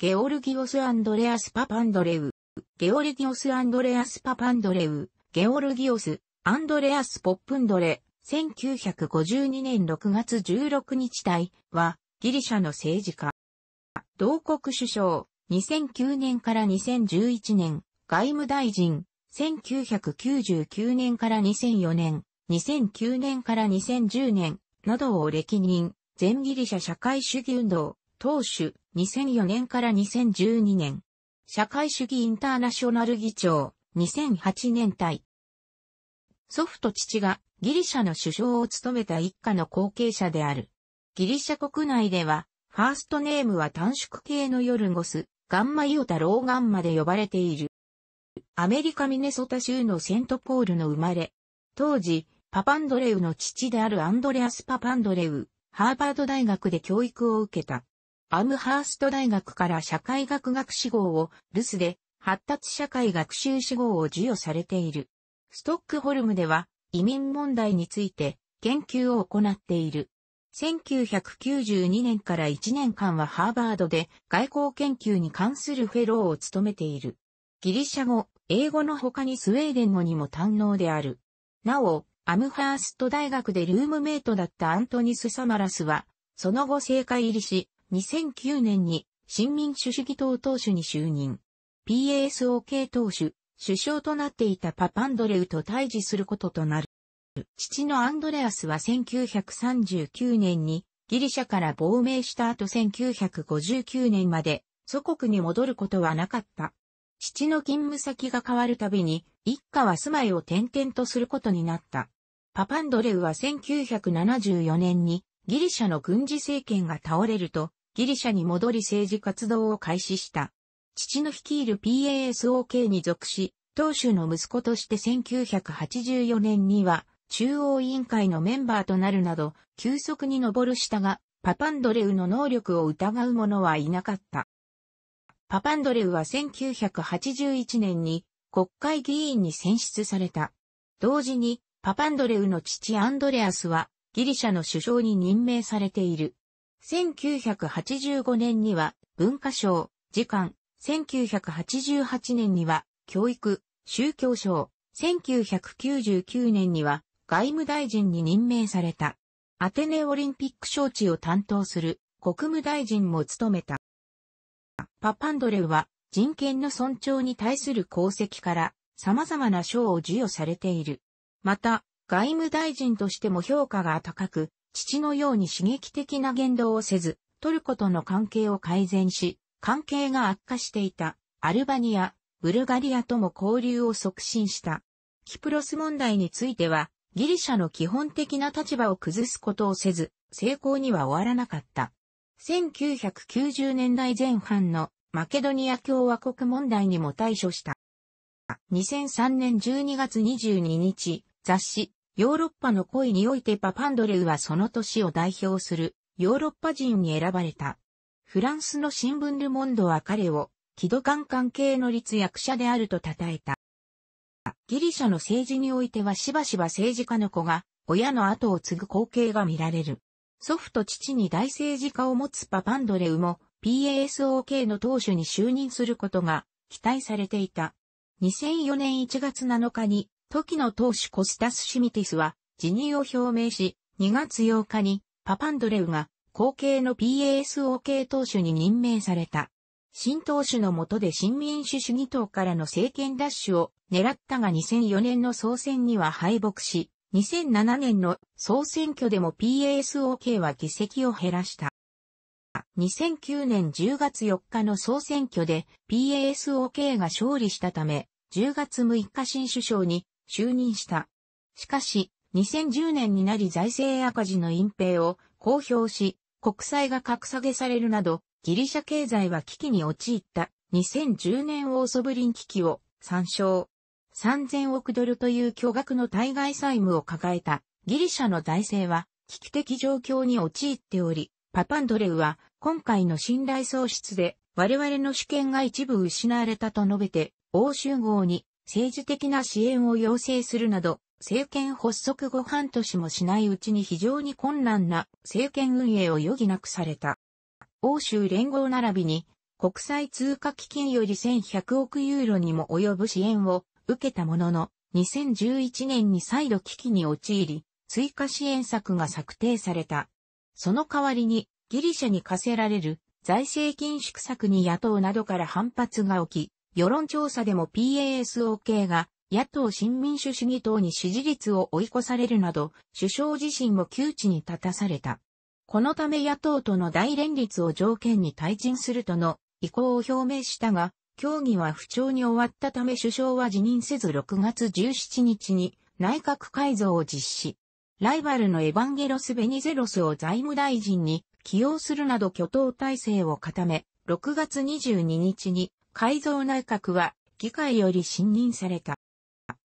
ゲオルギオス・アンドレアス・パパンドレウ、ゲオルギオス・アンドレアス・パパンドレウ、ゲオルギオス、アンドレアス・ポップンドレ、1952年6月16日体は、ギリシャの政治家。同国首相、2009年から2011年、外務大臣、1999年から2004年、2009年から2010年、などを歴任、全ギリシャ社会主義運動、党首、2004年から2012年。社会主義インターナショナル議長、2008年代。祖父と父がギリシャの首相を務めた一家の後継者である。ギリシャ国内では、ファーストネームは短縮系のヨルゴス、ガンマイオタローガンマで呼ばれている。アメリカミネソタ州のセントポールの生まれ。当時、パパンドレウの父であるアンドレアス・パパンドレウ、ハーバード大学で教育を受けた。アムハースト大学から社会学学士号を、ルスで、発達社会学習士号を授与されている。ストックホルムでは、移民問題について、研究を行っている。1992年から1年間はハーバードで外交研究に関するフェローを務めている。ギリシャ語、英語の他にスウェーデン語にも堪能である。なお、アムハースト大学でルームメイトだったアントニス・サマラスは、その後政界入りし、2009年に新民主主義党党首に就任。PASOK 党首、首相となっていたパパンドレウと対峙することとなる。父のアンドレアスは1939年にギリシャから亡命した後1959年まで祖国に戻ることはなかった。父の勤務先が変わるたびに一家は住まいを転々とすることになった。パパンドレウは1974年にギリシャの軍事政権が倒れるとギリシャに戻り政治活動を開始した。父の率いる PASOK に属し、当主の息子として1984年には中央委員会のメンバーとなるなど、急速に上るしたが、パパンドレウの能力を疑う者はいなかった。パパンドレウは1981年に国会議員に選出された。同時に、パパンドレウの父アンドレアスはギリシャの首相に任命されている。1985年には文化省、時間、1988年には教育、宗教省、1999年には外務大臣に任命された。アテネオリンピック招致を担当する国務大臣も務めた。パパンドレウは人権の尊重に対する功績から様々な賞を授与されている。また、外務大臣としても評価が高く、父のように刺激的な言動をせず、トルコとの関係を改善し、関係が悪化していたアルバニア、ブルガリアとも交流を促進した。キプロス問題については、ギリシャの基本的な立場を崩すことをせず、成功には終わらなかった。1990年代前半のマケドニア共和国問題にも対処した。2003年12月22日、雑誌、ヨーロッパの恋においてパパンドレウはその年を代表するヨーロッパ人に選ばれた。フランスの新聞ルモンドは彼を、キドカン関係の立役者であると称えた。ギリシャの政治においてはしばしば政治家の子が、親の後を継ぐ光景が見られる。祖父と父に大政治家を持つパパンドレウも PASOK の当主に就任することが期待されていた。2004年1月7日に時の党首コスタス・シミティスは辞任を表明し、2月8日にパパンドレウが後継の PASOK 党首に任命された。新党首の下で新民主主義党からの政権奪取を狙ったが2004年の総選には敗北し、2007年の総選挙でも PASOK は議席を減らした。2009年10月4日の総選挙で PASOK が勝利したため、10月6日新首相に就任した。しかし、2010年になり財政赤字の隠蔽を公表し、国債が格下げされるなど、ギリシャ経済は危機に陥った2010年オーソブリン危機を参照。3000億ドルという巨額の対外債務を抱えたギリシャの財政は危機的状況に陥っており、パパンドレウは今回の信頼喪失で我々の主権が一部失われたと述べて、欧州号に政治的な支援を要請するなど、政権発足後半年もしないうちに非常に困難な政権運営を余儀なくされた。欧州連合並びに国際通貨基金より1100億ユーロにも及ぶ支援を受けたものの、2011年に再度危機に陥り、追加支援策が策定された。その代わりにギリシャに課せられる財政緊縮策に野党などから反発が起き、世論調査でも PASOK が野党新民主主義党に支持率を追い越されるなど、首相自身も窮地に立たされた。このため野党との大連立を条件に退陣するとの意向を表明したが、協議は不調に終わったため首相は辞任せず6月17日に内閣改造を実施。ライバルのエヴァンゲロス・ベニゼロスを財務大臣に起用するなど挙党体制を固め、6月22日に改造内閣は議会より信任された。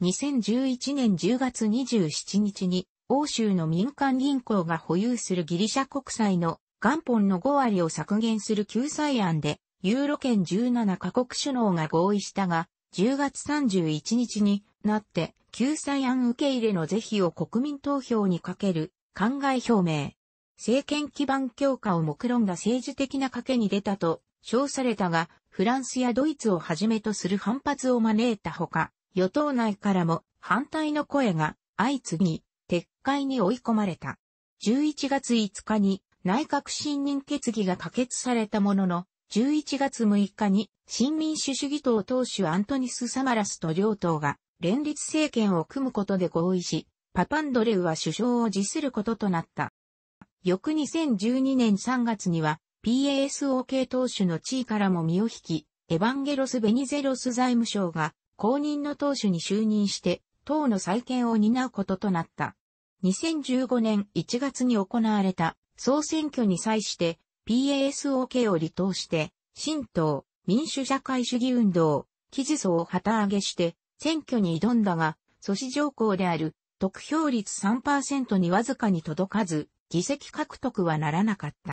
2011年10月27日に欧州の民間銀行が保有するギリシャ国債の元本の5割を削減する救済案でユーロ圏17カ国首脳が合意したが10月31日になって救済案受け入れの是非を国民投票にかける考え表明。政権基盤強化を目論んだ政治的な賭けに出たと称されたが、フランスやドイツをはじめとする反発を招いたほか、与党内からも反対の声が相次ぎ、撤回に追い込まれた。11月5日に内閣信任決議が可決されたものの、11月6日に新民主主義党党首アントニス・サマラスと両党が連立政権を組むことで合意し、パパンドレウは首相を辞することとなった。翌2012年3月には PASOK 党首の地位からも身を引き、エヴァンゲロス・ベニゼロス財務省が公認の党首に就任して党の再建を担うこととなった。2015年1月に行われた総選挙に際して PASOK を離党して、新党、民主社会主義運動、記事層を旗揚げして選挙に挑んだが、阻止条項である得票率3%にわずかに届かず、議席獲得はならなかった。